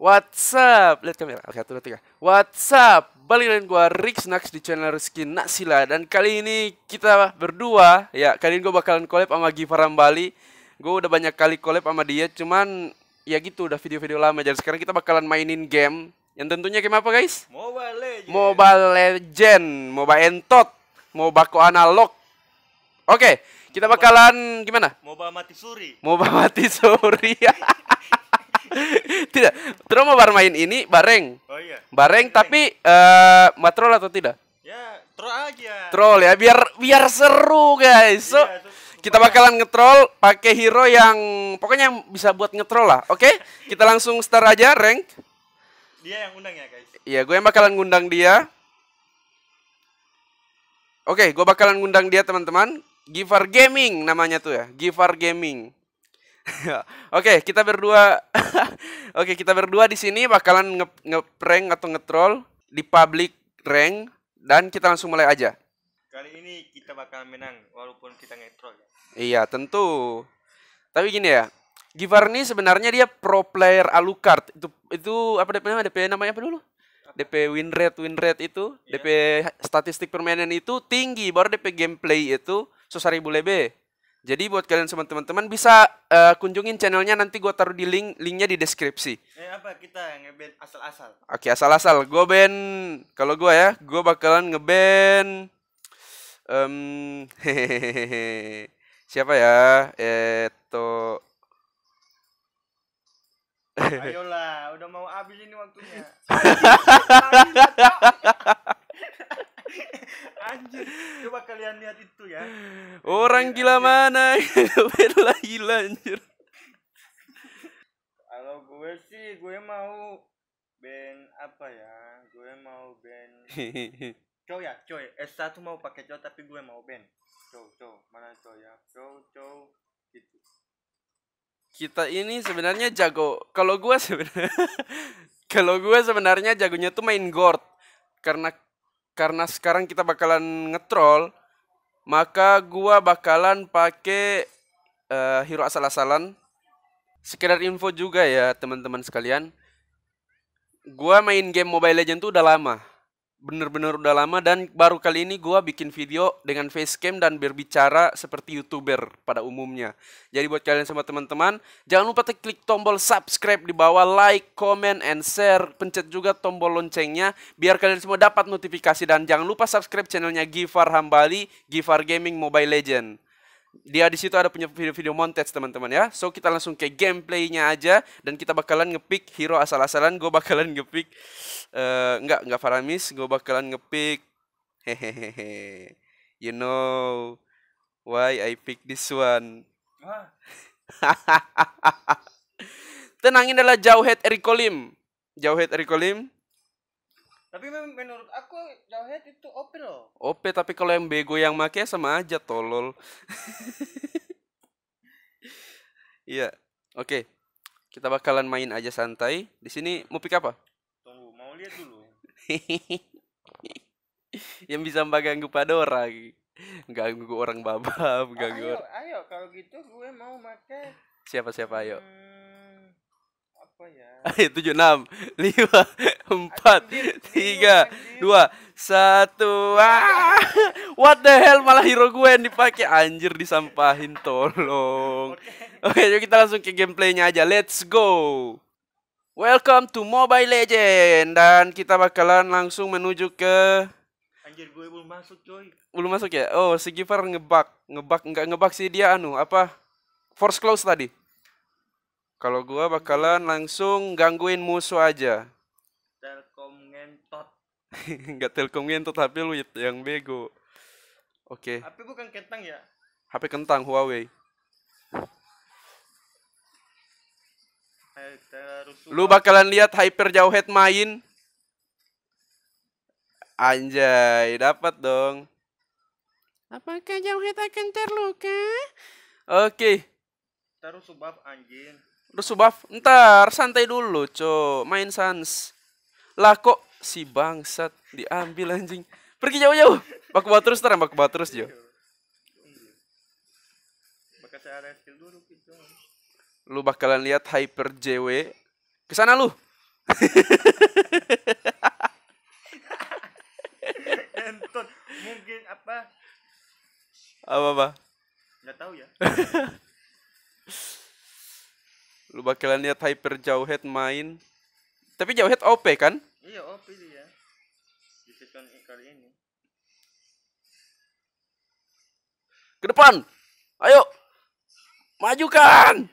WhatsApp, up? Lihat kamera. Oke, satu, dua, tiga. What's up? Balik dengan gue Rick Snacks di channel Rizky Naksila Dan kali ini kita berdua Ya, kali ini gua bakalan collab sama Givaram Bali Gua udah banyak kali collab sama dia Cuman, ya gitu, udah video-video lama Jadi sekarang kita bakalan mainin game Yang tentunya game apa guys? Mobile Legend Mobile Legend Mobile Entot Mobile Analog Oke, kita bakalan gimana? Mobile Mati Suri Mobile Mati Suri tidak. Terus mau main ini bareng. Oh iya. Bareng tapi eh uh, matrol atau tidak? Ya, troll aja. Troll ya, biar biar seru guys. So, iya, kita bakalan ngetrol pakai hero yang pokoknya yang bisa buat ngetrol lah. Oke, okay? kita langsung start aja rank. Dia yang undang ya, guys. Iya, gue yang bakalan ngundang dia. Oke, okay, gue bakalan ngundang dia, teman-teman. Giver Gaming namanya tuh ya, Giver Gaming. Oke, okay, kita berdua Oke, okay, kita berdua di sini bakalan nge, nge atau ngetrol di public rank dan kita langsung mulai aja. Kali ini kita bakalan menang walaupun kita ngetrol. ya. Iya, tentu. Tapi gini ya, ini sebenarnya dia pro player Alucard. Itu itu apa DP namanya? DP namanya apa dulu? DP win rate win rate itu, yeah. DP statistik permainan itu tinggi, baru DP gameplay itu susah ribu lebih. Jadi buat kalian semua teman-teman bisa uh, kunjungin channelnya nanti gue taruh di link linknya di deskripsi. Eh apa kita yang ngeband asal-asal? Oke asal-asal. Gue band kalau gue ya gue bakalan ngeband. Um, siapa ya? Itu. Ayolah, udah mau habis ini waktunya. Anjir, coba kalian lihat itu ya. Orang anjir, gila mana bela gila anjir. Kalau gue sih gue mau band apa ya? Gue mau band Cow ya, coy. Ya. S1 mau pakai cow tapi gue mau band. Cow, cow. Mana cow ya? Cow, cow. Gitu. Kita ini sebenarnya jago. Kalau gue sebenarnya kalau gue sebenarnya jagonya tuh main gord karena karena sekarang kita bakalan ngetrol, maka gua bakalan pakai uh, eh, hero asal-asalan. Sekedar info juga ya teman-teman sekalian. Gua main game Mobile Legend tuh udah lama bener-bener udah lama dan baru kali ini gua bikin video dengan facecam dan berbicara seperti youtuber pada umumnya. Jadi buat kalian semua teman-teman, jangan lupa klik tombol subscribe di bawah, like, comment, and share. Pencet juga tombol loncengnya biar kalian semua dapat notifikasi dan jangan lupa subscribe channelnya Gifar Hambali, Gifar Gaming Mobile Legend dia di situ ada punya video-video montage teman-teman ya. So kita langsung ke gameplaynya aja dan kita bakalan ngepick hero asal-asalan. Gue bakalan ngepick uh, eh, nggak nggak Faramis, gue bakalan ngepick hehehe. You know why I pick this one? Ah. Tenangin adalah Jauhet Erikolim. Jauhet Erikolim tapi menurut aku jauhnya itu OP loh. OP tapi kalau yang bego yang make sama aja tolol. Iya. Oke. Okay. Kita bakalan main aja santai. Di sini mau pick apa? Tunggu, mau lihat dulu. yang bisa mbak ganggu pada orang. Ganggu orang babab, ganggu. Oh, ayo, ayo kalau gitu gue mau make Siapa siapa ayo. Hmm berapa ya? Ayo eh, tujuh enam lima empat tiga dua satu. Ah! what the hell malah hero gue yang dipakai anjir disampahin tolong. Oke, yuk kita langsung ke gameplaynya aja. Let's go. Welcome to Mobile Legend dan kita bakalan langsung menuju ke Anjir gue belum masuk coy. Belum masuk ya? Oh, si Giver ngebak, ngebak enggak ngebak sih dia anu apa? Force close tadi. Kalau gua bakalan langsung gangguin musuh aja. Telkom ngentot. Enggak telkom ngentot tapi lu yang bego. Oke. Okay. HP bukan kentang ya? HP kentang Huawei. Eh, lu bakalan lihat Hyper Jauh Head main. Anjay, dapat dong. Apakah Jauh Head akan terluka? Oke. Okay. Terus subab anjing. Udah subaf. Ntar, santai dulu, co. Main sans. Lah kok si bangsat diambil anjing. Pergi jauh-jauh. Baku bawa terus, ntar baku bawa terus, Jo. Lu bakalan lihat Hyper JW. Kesana lu. Entot, mungkin apa? Apa, apa nggak tahu ya. Lu bakalan lihat Hyper main. Tapi jauhhead OP kan? Iya, OP dia. Di season kali ini. Ke depan. Ayo. Majukan.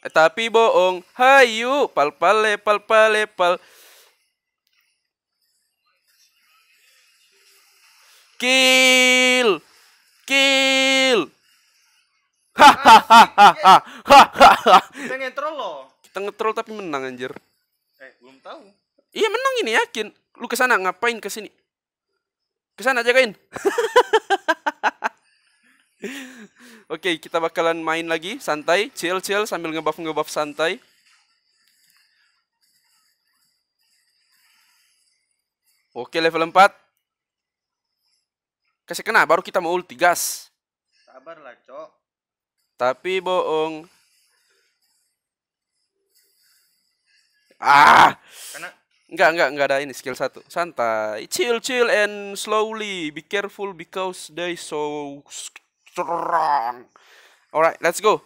Eh, tapi bohong. Hayu, pal pale pal pale pal. Ki Kita ngetrol loh. Kita ngetrol tapi menang anjir. Eh, belum tahu. Iya menang ini yakin. Lu ke sana ngapain ke sini? Ke sana jagain. Oke, okay, kita bakalan main lagi santai, chill chill sambil ngebuff ngebuff santai. Oke, okay, level 4. Kasih kena baru kita mau ulti gas. Sabarlah, Cok tapi bohong. Ah. Karena enggak enggak enggak ada ini skill satu. Santai. Chill chill and slowly. Be careful because they so strong. Alright, let's go.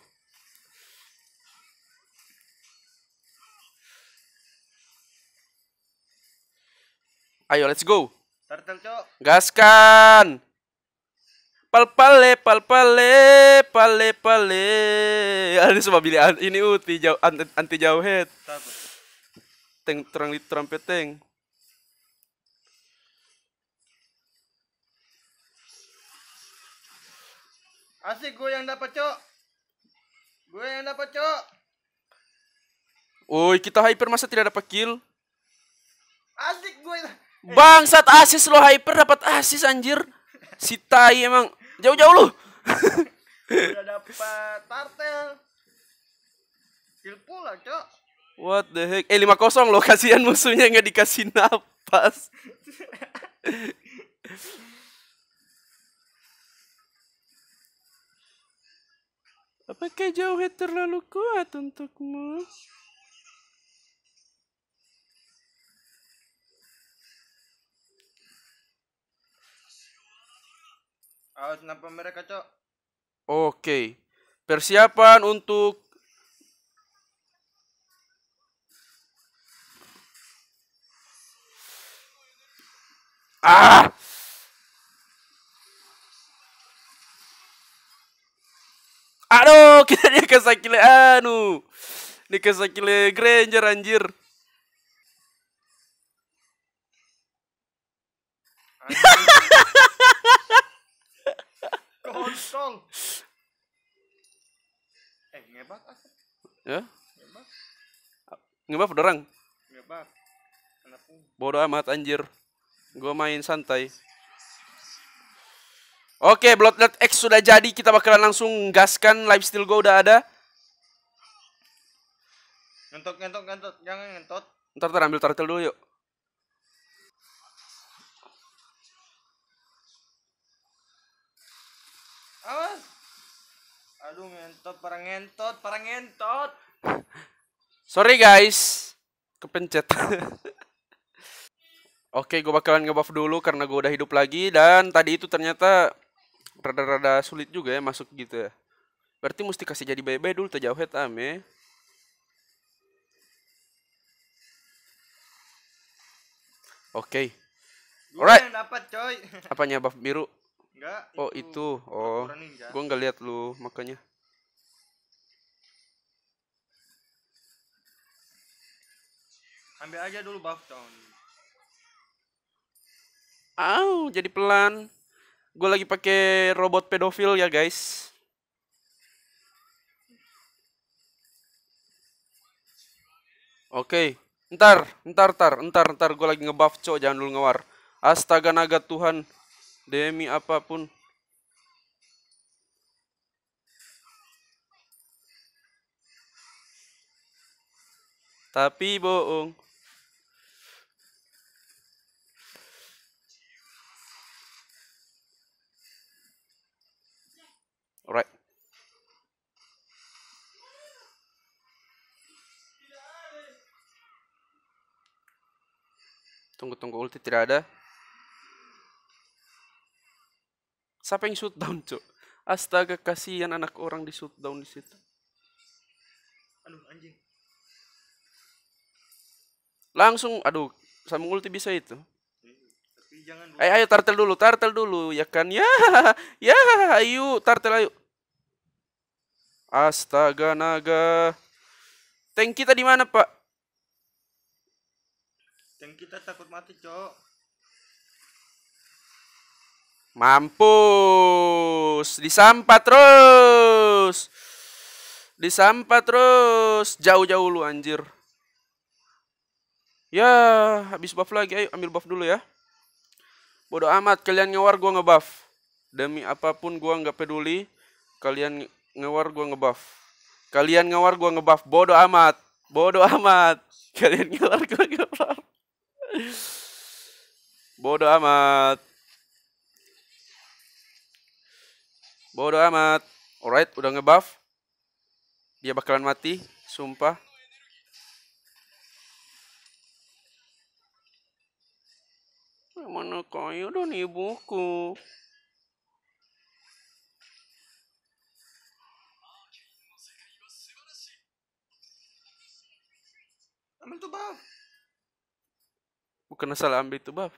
Ayo, let's go. Turtle, Gaskan. Pal pale, pal pale, pale. pale. Ah, ini semua pilih Ini uti jauh anti, jauh head. Teng terang di trompet teng. Asik gue yang dapat cok. Gue yang dapat cok. Woi kita hyper masa tidak dapat kill. Asik gue. Bangsat asis lo hyper dapat asis anjir. Si tai emang Jauh-jauh lu. Udah dapat tartel. Ilpo lah, Cok. What the heck? Eh 5 kosong loh, kasihan musuhnya nggak dikasih napas. Apakah jauh terlalu kuat untukmu? Awas nampak mereka, Cok? Oke. Persiapan untuk Ah! Aduh, kita dia kesakile anu. Dia kesakile Granger anjir. anjir. Hongkong. Eh, ngebak apa? Ya? Ngebak. Ngebak orang. Ngebak. Bodoh amat anjir. Gua main santai. Oke, okay, Bloodlet X sudah jadi. Kita bakalan langsung gaskan live still gua udah ada. Ngentot, ngentot, ngentot. Jangan ngentot. Ntar, ntar ambil turtle dulu yuk. awas aduh ngentot parang ngentot parang ngentot sorry guys kepencet Oke, gue bakalan ngebuff dulu karena gue udah hidup lagi dan tadi itu ternyata rada-rada sulit juga ya masuk gitu ya. Berarti mesti kasih jadi bebe dulu terjauh head ya, ame. Ya. Oke. Okay. Alright. dapat coy. Apanya buff biru? enggak oh itu, itu. oh gue nggak lihat lu makanya ambil aja dulu buff down Aw, jadi pelan. Gue lagi pakai robot pedofil ya, guys. Oke, okay. ntar, ntar, ntar, ntar, ntar gue lagi ngebuff, cok, jangan dulu ngewar. Astaga naga Tuhan demi apapun tapi bohong Alright. Tunggu tunggu ulti tidak ada. Siapa yang shutdown, cok? Astaga, kasihan anak orang di shoot shutdown di situ. Aduh, anjing. Langsung, aduh, sama ulti bisa itu. Tapi Eh, ayo tartel dulu, tartel dulu, ya kan? Ya, ya, ayo, tartel ayo. Astaga naga. Tank kita di mana, Pak? Tank kita takut mati, Cok. Mampus. Disampat terus. Disampat terus. Jauh-jauh lu anjir. Ya, habis buff lagi. Ayo ambil buff dulu ya. Bodoh amat kalian ngewar gua ngebuff. Demi apapun gua nggak peduli. Kalian ngewar gua ngebuff. Kalian ngewar gua ngebuff. Bodoh amat. Bodoh amat. Kalian ngewar gua ngebuff. Bodoh amat. Bodoh amat. Alright, udah ngebuff. Dia bakalan mati, sumpah. Mana kayu dan buku? Ambil tuh buff. Bukan salah ambil tuh buff.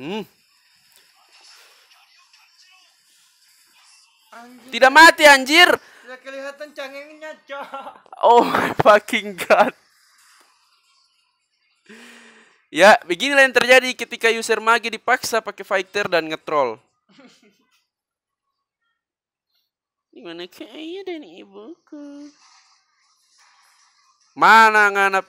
Hmm. Tidak mati anjir. Tidak kelihatan cangengnya, Cok. Oh my fucking god. Ya, beginilah yang terjadi ketika user magi dipaksa pakai fighter dan ngetrol. Gimana kayaknya dan ibuku? Mana nganap?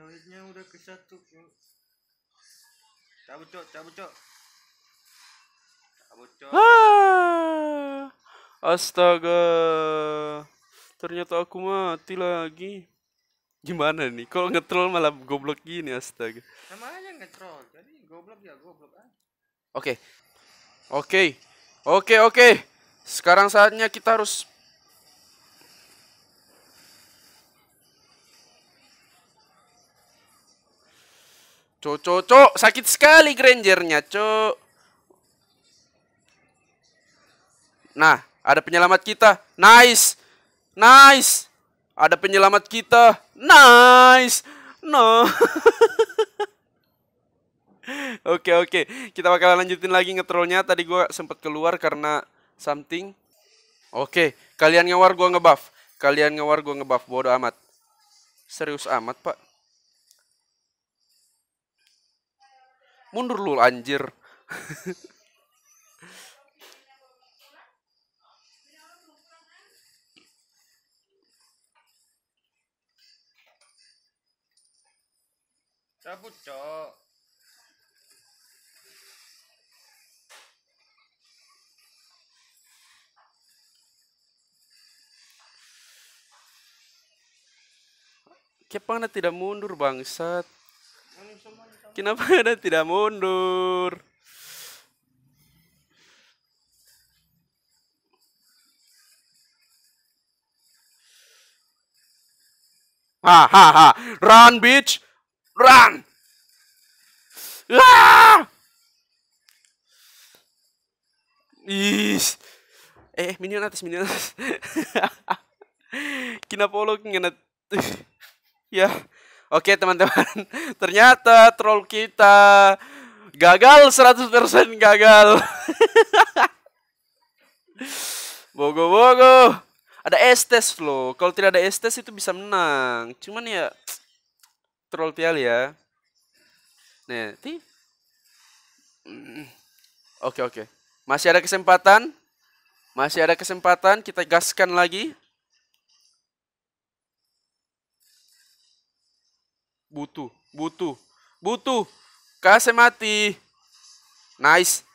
sawitnya udah ke satu cabut cok cabut cok cabut cok ah! astaga ternyata aku mati lagi gimana nih kok ngetrol malah goblok gini astaga sama aja ngetrol jadi goblok ya goblok aja ah. oke okay. oke okay. oke okay, oke sekarang saatnya kita harus Cok, cok, cok. Sakit sekali Grangernya, cok. Nah, ada penyelamat kita. Nice. Nice. Ada penyelamat kita. Nice. No. Oke, oke. Kita bakal lanjutin lagi ngetrolnya. Tadi gue sempat keluar karena something. Oke, kalian ngewar gua ngebuff. Kalian ngewar gua ngebuff. Bodoh amat. Serius amat, Pak. mundur lu anjir cabut cok Kepangnya tidak mundur bangsat Kenapa ada tidak mundur? Hahaha, run bitch, run. Ah! Is. Eh, eh, minion atas, minion atas. lo kena Ya. yeah. Oke teman-teman, ternyata troll kita gagal 100% gagal. Bogo-bogo. Ada estes loh. Kalau tidak ada estes itu bisa menang. Cuman ya troll pial ya. Nih, Oke, oke. Masih ada kesempatan. Masih ada kesempatan kita gaskan lagi. Butuh, butuh, butuh. Kasih mati. Nice.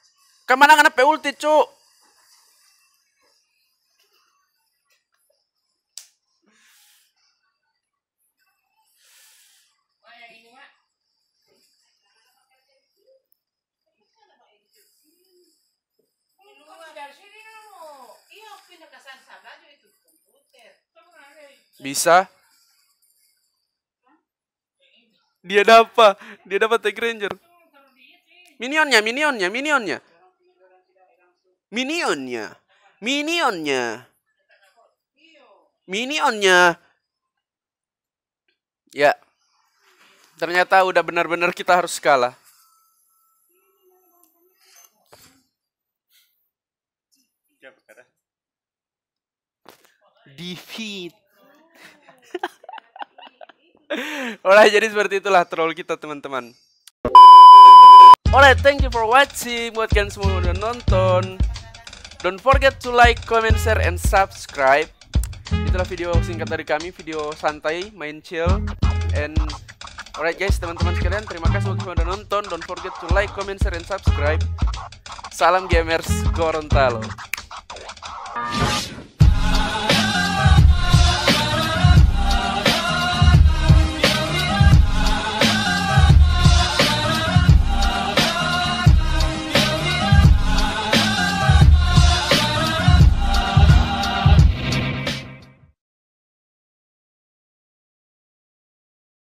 Kemana kenapa ulti, cuk? Bisa. dia dapat dia dapat Tech Ranger minionnya minionnya minionnya minionnya minionnya minionnya ya ternyata udah benar-benar kita harus kalah defeat oleh jadi seperti itulah troll kita teman-teman. Oleh thank you for watching. Buat kalian semua udah nonton. Don't forget to like, comment, share, and subscribe. Itulah video singkat dari kami, video santai, main chill, and Alright guys, teman-teman sekalian, terima kasih untuk sudah nonton. Don't forget to like, comment, share, and subscribe. Salam gamers Gorontalo.